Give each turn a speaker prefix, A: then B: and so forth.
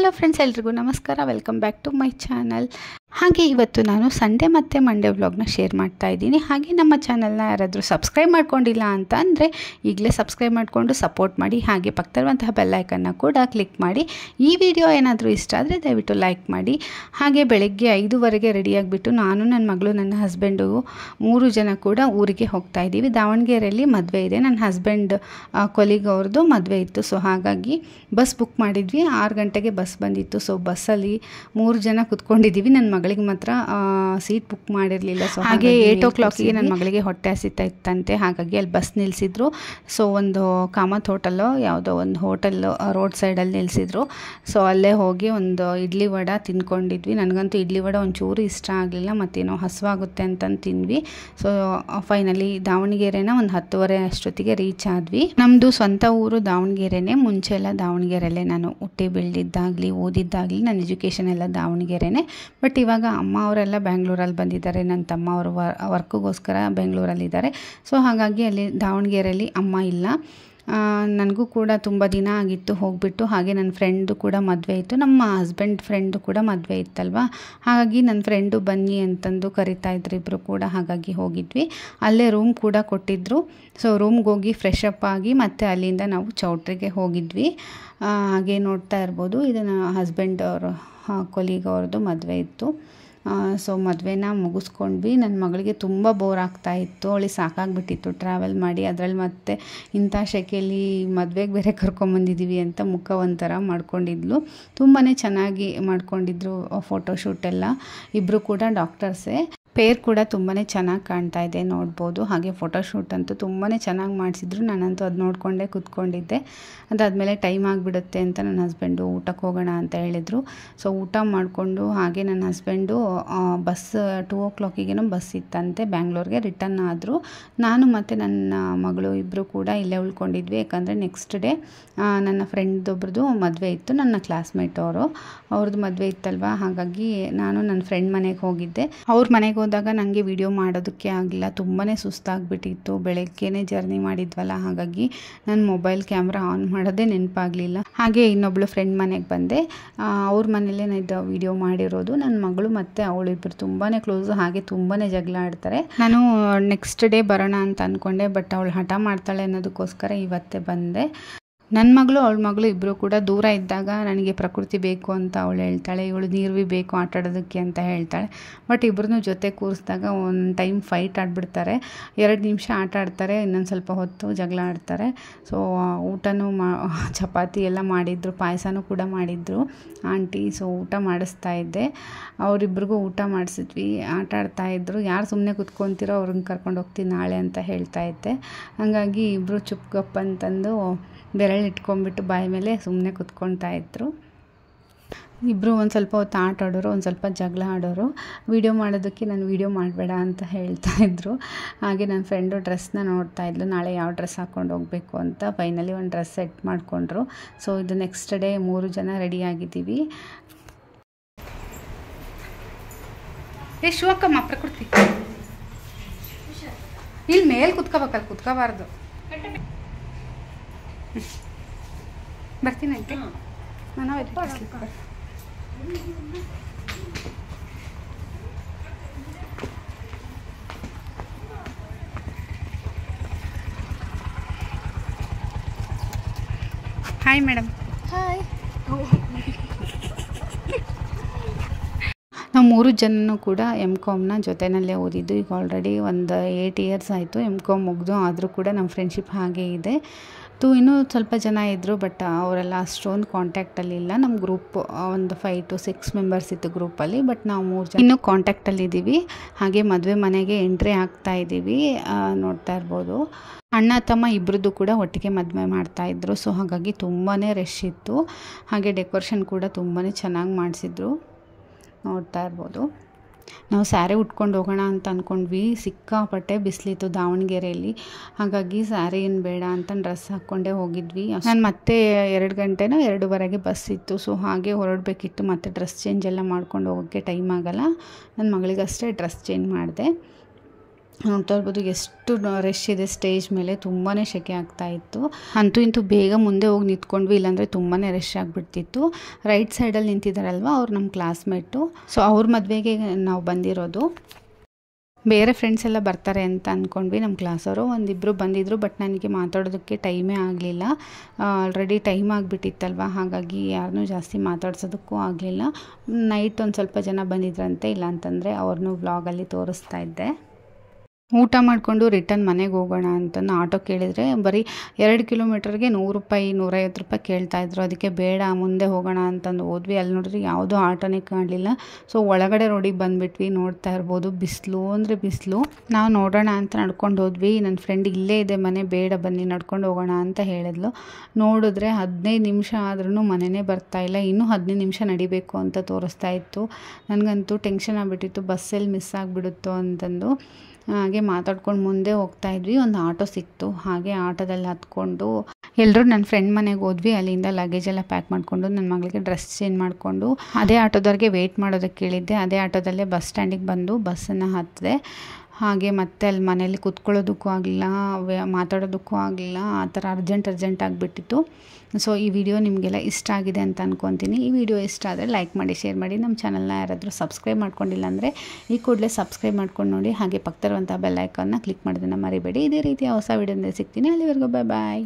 A: hello friends ಎಲ್ರಿಗೂ ನಮಸ್ಕಾರ welcome back to my channel ಹಾಗೆ ಇವತ್ತು ನಾನು ಸಂಡೆ ಮತ್ತು ಮಂಡೇ ವ್ಲಾಗ್ನ ಶೇರ್ ಮಾಡ್ತಾ ಇದ್ದೀನಿ ಹಾಗೆ ನಮ್ಮ ಚಾನಲ್ನ ಯಾರಾದರೂ ಸಬ್ಸ್ಕ್ರೈಬ್ ಮಾಡ್ಕೊಂಡಿಲ್ಲ ಅಂತ ಅಂದರೆ ಈಗಲೇ ಸಬ್ಸ್ಕ್ರೈಬ್ ಮಾಡಿಕೊಂಡು ಸಪೋರ್ಟ್ ಮಾಡಿ ಹಾಗೆ ಪಕ್ಕದಲ್ಲಿರುವಂತಹ ಬೆಲ್ಲೈಕನ್ನ ಕೂಡ ಕ್ಲಿಕ್ ಮಾಡಿ ಈ ವಿಡಿಯೋ ಏನಾದರೂ ಇಷ್ಟ ಆದರೆ ದಯವಿಟ್ಟು ಲೈಕ್ ಮಾಡಿ ಹಾಗೆ ಬೆಳಗ್ಗೆ ಐದುವರೆಗೆ ರೆಡಿಯಾಗಿಬಿಟ್ಟು ನಾನು ನನ್ನ ಮಗಳು ನನ್ನ ಹಸ್ಬೆಂಡು ಮೂರು ಜನ ಕೂಡ ಊರಿಗೆ ಹೋಗ್ತಾ ಇದ್ದೀವಿ ದಾವಣಗೆರೆಯಲ್ಲಿ ಮದುವೆ ಇದೆ ನನ್ನ ಹಸ್ಬೆಂಡ್ ಕೊಲಿಗೆ ಅವ್ರದ್ದು ಮದುವೆ ಇತ್ತು ಸೊ ಹಾಗಾಗಿ ಬಸ್ ಬುಕ್ ಮಾಡಿದ್ವಿ ಆರು ಗಂಟೆಗೆ ಬಸ್ ಬಂದಿತ್ತು ಸೊ ಬಸ್ಸಲ್ಲಿ ಮೂರು ಜನ ಕುತ್ಕೊಂಡಿದ್ದೀವಿ ನನ್ನ ಮಗಳಿಗೆ ಮಾತ್ರ ಸೀಟ್ ಬುಕ್ ಮಾಡಿರಲಿಲ್ಲ ಸೊ ಹಾಗೆ ಏಯ್ಟ್ ಓ ಕ್ಲಾಕಿಗೆ ನನ್ನ ಮಗಳಿಗೆ ಹೊಟ್ಟೆ ಹಸಿತಾ ಇತ್ತಂತೆ ಹಾಗಾಗಿ ಅಲ್ಲಿ ಬಸ್ ನಿಲ್ಲಿಸಿದ್ರು ಸೊ ಒಂದು ಕಾಮತ್ ಹೋಟೆಲ್ ಯಾವುದೋ ಒಂದು ಹೋಟೆಲ್ ರೋಡ್ ಸೈಡಲ್ಲಿ ನಿಲ್ಲಿಸಿದ್ರು ಸೊ ಅಲ್ಲೇ ಹೋಗಿ ಒಂದು ಇಡ್ಲಿ ವಡ ತಿನ್ಕೊಂಡಿದ್ವಿ ನನಗಂತೂ ಇಡ್ಲಿ ವಡ ಒಂಚೂರು ಇಷ್ಟ ಆಗಲಿಲ್ಲ ಮತ್ತೇನೋ ಹಸುವಾಗುತ್ತೆ ಅಂತಂದು ತಿಂದ್ವಿ ಸೊ ಫೈನಲಿ ದಾವಣಗೆರೆನ ಒಂದು ಹತ್ತುವರೆ ಅಷ್ಟೊತ್ತಿಗೆ ರೀಚ್ ಆದ್ವಿ ನಮ್ಮದು ಸ್ವಂತ ಊರು ದಾವಣಗೆರೆನೇ ಮುಂಚೆ ಎಲ್ಲ ದಾವಣಗೆರೆಲ್ಲೇ ನಾನು ಹುಟ್ಟಿ ಬೆಳೆದಿದ್ದಾಗಲಿ ಓದಿದ್ದಾಗಲಿ ನನ್ನ ಎಜುಕೇಷನ್ ಎಲ್ಲ ದಾವಣಗೆರೆನೇ ಬಟ್ ಇವಾಗ ಅಮ್ಮ ಅವರೆಲ್ಲ ಬ್ಯಾಂಗ್ಳೂರಲ್ಲಿ ಬಂದಿದ್ದಾರೆ ನನ್ನ ತಮ್ಮ ಅವರು ವರ್ಕ್ಗೋಸ್ಕರ ಬೆಂಗಳೂರಲ್ಲಿದ್ದಾರೆ ಸೊ ಹಾಗಾಗಿ ಅಲ್ಲಿ ದಾವಣಗೆರೆಯಲ್ಲಿ ಅಮ್ಮ ಇಲ್ಲ ನನಗೂ ಕೂಡ ತುಂಬ ದಿನ ಆಗಿತ್ತು ಹೋಗಿಬಿಟ್ಟು ಹಾಗೆ ನನ್ನ ಫ್ರೆಂಡು ಕೂಡ ಮದುವೆ ಇತ್ತು ನಮ್ಮ ಹಸ್ಬೆಂಡ್ ಫ್ರೆಂಡು ಕೂಡ ಮದುವೆ ಇತ್ತಲ್ವ ಹಾಗಾಗಿ ನನ್ನ ಫ್ರೆಂಡು ಬನ್ನಿ ಅಂತಂದು ಕರಿತಾ ಇದ್ರು ಇಬ್ಬರು ಕೂಡ ಹಾಗಾಗಿ ಹೋಗಿದ್ವಿ ಅಲ್ಲೇ ರೂಮ್ ಕೂಡ ಕೊಟ್ಟಿದ್ದರು ಸೊ ರೂಮ್ಗೆ ಹೋಗಿ ಫ್ರೆಶ್ ಅಪ್ ಆಗಿ ಮತ್ತು ಅಲ್ಲಿಂದ ನಾವು ಚೌಟ್ರಿಗೆ ಹೋಗಿದ್ವಿ ಹಾಗೆ ನೋಡ್ತಾ ಇರ್ಬೋದು ಇದನ್ನು ಹಸ್ಬೆಂಡ್ ಅವರು ಕೊಲೀಗ್ ಅವ್ರದ್ದು ಮದುವೆ ಇತ್ತು ಸೊ ಮದುವೆನ ಮುಗಿಸ್ಕೊಂಡ್ವಿ ನನ್ನ ಮಗಳಿಗೆ ತುಂಬ ಬೋರ್ ಆಗ್ತಾಯಿತ್ತು ಅವಳಿಗೆ ಸಾಕಾಗ್ಬಿಟ್ಟಿತ್ತು ಟ್ರಾವೆಲ್ ಮಾಡಿ ಅದರಲ್ಲಿ ಮತ್ತೆ ಇಂಥ ಶೆಕೆಯಲ್ಲಿ ಮದುವೆಗೆ ಬೇರೆ ಕರ್ಕೊಂಬಂದಿದ್ದೀವಿ ಅಂತ ಮುಖ ಒಂಥರ ಮಾಡ್ಕೊಂಡಿದ್ಲು ತುಂಬಾ ಚೆನ್ನಾಗಿ ಮಾಡ್ಕೊಂಡಿದ್ರು ಫೋಟೋಶೂಟೆಲ್ಲ ಇಬ್ಬರು ಕೂಡ ಡಾಕ್ಟರ್ಸೇ ಪೇರ್ ಕೂಡ ತುಂಬಾ ಚೆನ್ನಾಗಿ ಕಾಣ್ತಾ ಇದೆ ನೋಡ್ಬೋದು ಹಾಗೆ ಫೋಟೋಶೂಟ್ ಅಂತೂ ತುಂಬಾ ಚೆನ್ನಾಗಿ ಮಾಡಿಸಿದ್ರು ನಾನಂತೂ ಅದು ನೋಡಿಕೊಂಡೇ ಕೂತ್ಕೊಂಡಿದ್ದೆ ಅದಾದಮೇಲೆ ಟೈಮ್ ಆಗಿಬಿಡುತ್ತೆ ಅಂತ ನನ್ನ ಹಸ್ಬೆಂಡು ಊಟಕ್ಕೆ ಹೋಗೋಣ ಅಂತ ಹೇಳಿದರು ಸೊ ಊಟ ಮಾಡಿಕೊಂಡು ಹಾಗೆ ನನ್ನ ಹಸ್ಬೆಂಡು ಬಸ್ ಟೂ ಓ ಕ್ಲಾಕಿಗೇನು ಬಸ್ ಇತ್ತಂತೆ ಬ್ಯಾಂಗ್ಳೂರಿಗೆ ರಿಟರ್ನ್ ಆದರು ನಾನು ಮತ್ತು ನನ್ನ ಮಗಳು ಇಬ್ಬರು ಕೂಡ ಇಲ್ಲೇ ಉಳ್ಕೊಂಡಿದ್ವಿ ಯಾಕಂದರೆ ನೆಕ್ಸ್ಟ್ ಡೇ ನನ್ನ ಫ್ರೆಂಡ್ದೊಬ್ರದ್ದು ಮದುವೆ ಇತ್ತು ನನ್ನ ಕ್ಲಾಸ್ಮೇಟ್ ಅವರು ಅವ್ರದ್ದು ಮದುವೆ ಇತ್ತಲ್ವ ಹಾಗಾಗಿ ನಾನು ನನ್ನ ಫ್ರೆಂಡ್ ಮನೆಗೆ ಹೋಗಿದ್ದೆ ಅವ್ರ ಮನೆಗೆ ಹೋದಾಗ ನನಗೆ ವಿಡಿಯೋ ಮಾಡೋದಕ್ಕೆ ಆಗಿಲ್ಲ ತುಂಬಾ ಸುಸ್ತಾಗ್ಬಿಟ್ಟಿತ್ತು ಬೆಳಗ್ಗೆನೇ ಜರ್ನಿ ಮಾಡಿದ್ವಲ್ಲ ಹಾಗಾಗಿ ನನ್ನ ಮೊಬೈಲ್ ಕ್ಯಾಮ್ರಾ ಆನ್ ಮಾಡೋದೇ ನೆನಪಾಗಲಿಲ್ಲ ಹಾಗೆ ಇನ್ನೊಬ್ಳು ಫ್ರೆಂಡ್ ಮನೆಗೆ ಬಂದೆ ಅವ್ರ ಮನೇಲೇ ನಾನು ವಿಡಿಯೋ ಮಾಡಿರೋದು ನನ್ನ ಮಗಳು ಮತ್ತು ಅವಳಿಬ್ಬರು ತುಂಬಾ ಕ್ಲೋಸ್ ಹಾಗೆ ತುಂಬಾ ಜಗಳ ಆಡ್ತಾರೆ ನಾನು ನೆಕ್ಸ್ಟ್ ಡೇ ಬರೋಣ ಅಂತ ಅಂದ್ಕೊಂಡೆ ಬಟ್ ಅವಳು ಹಠ ಮಾಡ್ತಾಳೆ ಅನ್ನೋದಕ್ಕೋಸ್ಕರ ಇವತ್ತೇ ಬಂದೆ ನನ್ನ ಮಗಳು ಅವಳ ಮಗಳು ಇಬ್ಬರು ಕೂಡ ದೂರ ಇದ್ದಾಗ ನನಗೆ ಪ್ರಕೃತಿ ಬೇಕು ಅಂತ ಅವಳು ಹೇಳ್ತಾಳೆ ಇವಳು ಭೀ ಬೇಕು ಆಟಾಡೋದಕ್ಕೆ ಅಂತ ಹೇಳ್ತಾಳೆ ಬಟ್ ಇಬ್ಬರನ್ನೂ ಜೊತೆ ಕೂರಿಸಿದಾಗ ಒಂದು ಟೈಮ್ ಫೈಟ್ ಆಡ್ಬಿಡ್ತಾರೆ ಎರಡು ನಿಮಿಷ ಆಟ ಆಡ್ತಾರೆ ಇನ್ನೊಂದು ಸ್ವಲ್ಪ ಹೊತ್ತು ಜಗಳ ಆಡ್ತಾರೆ ಸೊ ಊಟನೂ ಮಾ ಚಪಾತಿ ಎಲ್ಲ ಮಾಡಿದ್ರು ಪಾಯಸನೂ ಕೂಡ ಮಾಡಿದ್ರು ಆಂಟಿ ಸೊ ಊಟ ಮಾಡಿಸ್ತಾ ಇದ್ದೆ ಅವರಿಬ್ರಿಗೂ ಊಟ ಮಾಡಿಸಿದ್ವಿ ಆಟ ಆಡ್ತಾಯಿದ್ರು ಯಾರು ಸುಮ್ಮನೆ ಕುತ್ಕೊತಿರೋ ಅವ್ರನ್ನ ಕರ್ಕೊಂಡು ಹೋಗ್ತೀನಿ ನಾಳೆ ಅಂತ ಹೇಳ್ತಾ ಇದ್ದೆ ಹಾಗಾಗಿ ಇಬ್ಬರು ಚುಪ್ಗಪ್ಪ ಅಂತಂದು ಬೆರಳು ಇಟ್ಕೊಂಡ್ಬಿಟ್ಟು ಬಾಯಿ ಮೇಲೆ ಸುಮ್ಮನೆ ಕುತ್ಕೊಳ್ತಾ ಇದ್ರು ಇಬ್ಬರು ಒಂದು ಸ್ವಲ್ಪ ಹೊತ್ತು ಆಟ ಆಡೋರು ಒಂದು ಸ್ವಲ್ಪ ಜಗಳ ಆಡೋರು ವೀಡಿಯೋ ಮಾಡೋದಕ್ಕೆ ನಾನು ವೀಡಿಯೋ ಮಾಡಬೇಡ ಅಂತ ಹೇಳ್ತಾ ಇದ್ರು ಹಾಗೆ ನನ್ನ ಫ್ರೆಂಡು ಡ್ರೆಸ್ನ ನೋಡ್ತಾ ಇದ್ಲು ನಾಳೆ ಯಾವ ಡ್ರೆಸ್ ಹಾಕ್ಕೊಂಡು ಹೋಗಬೇಕು ಅಂತ ಫೈನಲಿ ಒಂದು ಡ್ರೆಸ್ ಸೆಟ್ ಮಾಡಿಕೊಂಡ್ರು ಸೊ ಇದು ನೆಕ್ಸ್ಟ್ ಡೇ ಮೂರು ಜನ ರೆಡಿ ಆಗಿದ್ದೀವಿ ಶಿವಕ್ಕಮ್ಮ ಪ್ರಕೃತಿ ಇಲ್ಲಿ ಮೇಲೆ ಕುತ್ಕೋಬೇಕಲ್ಲ ಕುತ್ಕೋಬಾರ್ದು ಬರ್ತೀನಿ ಆಂಟಿ ನಾನು ಹಾಯ್ ಮೇಡಮ್ ಹಾಯ್ ನಾವು ಮೂರು ಜನನೂ ಕೂಡ ಎಮ್ ಕಾಮ್ನ ಜೊತೆಯಲ್ಲೇ ಓದಿದ್ದು ಈಗ ಆಲ್ರೆಡಿ ಒಂದು ಏಯ್ಟ್ ಇಯರ್ಸ್ ಆಯಿತು ಎಮ್ ಕಾಮ್ ಮುಗಿದು ಆದರೂ ಕೂಡ ನಮ್ಮ ಫ್ರೆಂಡ್ಶಿಪ್ ಹಾಗೇ ಇದೆ ತು ಇನ್ನೂ ಸ್ವಲ್ಪ ಜನ ಇದ್ದರು ಬಟ್ ಅವರೆಲ್ಲ ಅಷ್ಟೊಂದು ಕಾಂಟ್ಯಾಕ್ಟಲ್ಲಿ ಇಲ್ಲ ನಮ್ಮ ಗ್ರೂಪ್ ಒಂದು ಫೈವ್ ಟು ಸಿಕ್ಸ್ ಮೆಂಬರ್ಸ್ ಇತ್ತು ಗ್ರೂಪಲ್ಲಿ ಬಟ್ ನಾವು ಮೂರು ಜನ ಇನ್ನೂ ಇದ್ದೀವಿ ಹಾಗೆ ಮದುವೆ ಮನೆಗೆ ಎಂಟ್ರಿ ಆಗ್ತಾ ಇದ್ದೀವಿ ನೋಡ್ತಾ ಇರ್ಬೋದು ಅಣ್ಣ ತಮ್ಮ ಇಬ್ಬರದ್ದು ಕೂಡ ಒಟ್ಟಿಗೆ ಮದುವೆ ಮಾಡ್ತಾಯಿದ್ರು ಸೊ ಹಾಗಾಗಿ ತುಂಬಾ ರಶ್ ಇತ್ತು ಹಾಗೆ ಡೆಕೋರೇಷನ್ ಕೂಡ ತುಂಬಾ ಚೆನ್ನಾಗಿ ಮಾಡಿಸಿದ್ರು ನೋಡ್ತಾ ಇರ್ಬೋದು ನಾವು ಸ್ಯಾರಿ ಉಟ್ಕೊಂಡು ಹೋಗೋಣ ಅಂತ ಅಂದ್ಕೊಂಡ್ವಿ ಸಿಕ್ಕಾಪಟ್ಟೆ ಬಿಸಿಲಿತ್ತು ದಾವಣಗೆರೆಯಲ್ಲಿ ಹಾಗಾಗಿ ಸ್ಯಾರಿ ಏನು ಬೇಡ ಅಂತ ಡ್ರೆಸ್ ಹಾಕ್ಕೊಂಡೇ ಹೋಗಿದ್ವಿ ನಾನು ಮತ್ತೆ ಎರಡು ಗಂಟೆನ ಎರಡೂವರೆಗೆ ಬಸ್ ಇತ್ತು ಸೊ ಹಾಗೆ ಹೊರಡಬೇಕಿತ್ತು ಮತ್ತೆ ಡ್ರೆಸ್ ಚೇಂಜ್ ಎಲ್ಲ ಮಾಡ್ಕೊಂಡು ಹೋಗೋಕ್ಕೆ ಟೈಮ್ ಆಗೋಲ್ಲ ನನ್ನ ಮಗಳಿಗಷ್ಟೇ ಡ್ರೆಸ್ ಚೇಂಜ್ ಮಾಡಿದೆ ನೋಡ್ತಾ ಎಷ್ಟು ರಶ್ ಇದೆ ಸ್ಟೇಜ್ ಮೇಲೆ ತುಂಬಾ ಆಗ್ತಾ ಇತ್ತು ಅಂತೂ ಇಂತೂ ಬೇಗ ಮುಂದೆ ಹೋಗಿ ನಿಂತ್ಕೊಂಡ್ವಿ ಇಲ್ಲಾಂದರೆ ತುಂಬಾ ರಶ್ ಆಗಿಬಿಡ್ತಿತ್ತು ರೈಟ್ ಸೈಡಲ್ಲಿ ನಿಂತಿದ್ದಾರಲ್ವ ಅವ್ರು ನಮ್ಮ ಕ್ಲಾಸ್ಮೇಟು ಸೊ ಅವ್ರ ಮದುವೆಗೆ ನಾವು ಬಂದಿರೋದು ಬೇರೆ ಫ್ರೆಂಡ್ಸ್ ಎಲ್ಲ ಬರ್ತಾರೆ ಅಂತ ಅಂದ್ಕೊಂಡ್ವಿ ನಮ್ಮ ಕ್ಲಾಸವರು ಒಂದಿಬ್ಬರು ಬಂದಿದ್ದರು ಬಟ್ ನನಗೆ ಮಾತಾಡೋದಕ್ಕೆ ಟೈಮೇ ಆಗಲಿಲ್ಲ ಆಲ್ರೆಡಿ ಟೈಮ್ ಆಗಿಬಿಟ್ಟಿತ್ತಲ್ವ ಹಾಗಾಗಿ ಯಾರನ್ನೂ ಜಾಸ್ತಿ ಮಾತಾಡ್ಸೋದಕ್ಕೂ ಆಗಲಿಲ್ಲ ನೈಟ್ ಒಂದು ಸ್ವಲ್ಪ ಜನ ಬಂದಿದ್ರಂತೆ ಇಲ್ಲ ಅಂತಂದರೆ ಅವ್ರನ್ನೂ ವ್ಲಾಗಲ್ಲಿ ತೋರಿಸ್ತಾ ಇದ್ದೆ ಊಟ ಮಾಡಿಕೊಂಡು ರಿಟರ್ನ್ ಮನೆಗೆ ಹೋಗೋಣ ಅಂತಂದು ಆಟೋ ಕೇಳಿದರೆ ಬರೀ ಎರಡು ಕಿಲೋಮೀಟರ್ಗೆ ನೂರು ರೂಪಾಯಿ ನೂರೈವತ್ತು ರೂಪಾಯಿ ಕೇಳ್ತಾಯಿದ್ರು ಅದಕ್ಕೆ ಬೇಡ ಮುಂದೆ ಹೋಗೋಣ ಅಂತಂದು ಹೋದ್ವಿ ಅಲ್ಲಿ ನೋಡಿದ್ರೆ ಯಾವುದೂ ಆಟೋನೇ ಕಾಣಲಿಲ್ಲ ಸೊ ಒಳಗಡೆ ರೋಡಿಗೆ ಬಂದುಬಿಟ್ವಿ ನೋಡ್ತಾ ಇರ್ಬೋದು ಬಿಸಿಲು ಅಂದರೆ ಬಿಸಿಲು ನಾವು ನೋಡೋಣ ಅಂತ ನಡ್ಕೊಂಡು ಹೋದ್ವಿ ನನ್ನ ಫ್ರೆಂಡ್ ಇಲ್ಲೇ ಇದೆ ಮನೆ ಬೇಡ ಬನ್ನಿ ನಡ್ಕೊಂಡು ಹೋಗೋಣ ಅಂತ ಹೇಳಿದ್ಲು ನೋಡಿದ್ರೆ ಹದಿನೈದು ನಿಮಿಷ ಆದ್ರೂ ಮನೆಯೇ ಇಲ್ಲ ಇನ್ನೂ ಹದಿನೈದು ನಿಮಿಷ ನಡಿಬೇಕು ಅಂತ ತೋರಿಸ್ತಾ ಇತ್ತು ನನಗಂತೂ ಟೆನ್ಷನ್ ಆಗಿಬಿಟ್ಟಿತ್ತು ಬಸ್ಸಲ್ಲಿ ಮಿಸ್ ಆಗಿಬಿಡುತ್ತೋ ಅಂತಂದು ಹಾಗೆ ಮಾತಾಡ್ಕೊಂಡು ಮುಂದೆ ಹೋಗ್ತಾ ಇದ್ವಿ ಒಂದು ಆಟೋ ಸಿಕ್ತು ಹಾಗೆ ಆಟೋದಲ್ಲಿ ಹತ್ಕೊಂಡು ಎಲ್ಲರೂ ನನ್ನ ಫ್ರೆಂಡ್ ಮನೆಗೆ ಹೋದ್ವಿ ಅಲ್ಲಿಂದ ಲಗೇಜ್ ಎಲ್ಲ ಪ್ಯಾಕ್ ಮಾಡಿಕೊಂಡು ನನ್ನ ಮಗಳಿಗೆ ಡ್ರೆಸ್ ಚೇಂಜ್ ಮಾಡಿಕೊಂಡು ಅದೇ ಆಟೋದವ್ರಿಗೆ ವೆಯ್ಟ್ ಮಾಡೋದಕ್ಕೆ ಕೇಳಿದ್ದೆ ಅದೇ ಆಟೋದಲ್ಲೇ ಬಸ್ ಸ್ಟ್ಯಾಂಡಿಗೆ ಬಂದು ಬಸ್ಸನ್ನು ಹತ್ತಿದೆ ಹಾಗೆ ಮತ್ತೆ ಅಲ್ಲಿ ಮನೇಲಿ ಕುತ್ಕೊಳ್ಳೋದಕ್ಕೂ ಆಗಲಿಲ್ಲ ಮಾತಾಡೋದಕ್ಕೂ ಆಗಲಿಲ್ಲ ಆ ಥರ ಅರ್ಜೆಂಟ್ ಅರ್ಜೆಂಟ್ ಆಗಿಬಿಟ್ಟಿತ್ತು ಸೊ ಈ ವಿಡಿಯೋ ನಿಮಗೆಲ್ಲ ಇಷ್ಟ ಆಗಿದೆ ಅಂತ ಅಂದ್ಕೊತೀನಿ ಈ ವಿಡಿಯೋ ಇಷ್ಟ ಆದರೆ ಲೈಕ್ ಮಾಡಿ ಶೇರ್ ಮಾಡಿ ನಮ್ಮ ಚಾನಲ್ನ ಯಾರಾದರೂ ಸಬ್ಸ್ಕ್ರೈಬ್ ಮಾಡ್ಕೊಂಡಿಲ್ಲ ಅಂದರೆ ಈ ಕೂಡಲೇ ಸಬ್ಸ್ಕ್ರೈಬ್ ಮಾಡ್ಕೊಂಡು ನೋಡಿ ಹಾಗೆ ಇರುವಂಥ ಬೆಲ್ಲೈಕನ್ನ ಕ್ಲಿಕ್ ಮಾಡೋದನ್ನು ಮರಿಬೇಡಿ ಇದೇ ರೀತಿಯ ಹೊಸ ವಿಡಿಯೋದಿಂದ ಸಿಗ್ತೀನಿ ಅಲ್ಲಿವರೆಗೂ ಬಾಯ್ ಬಾಯ್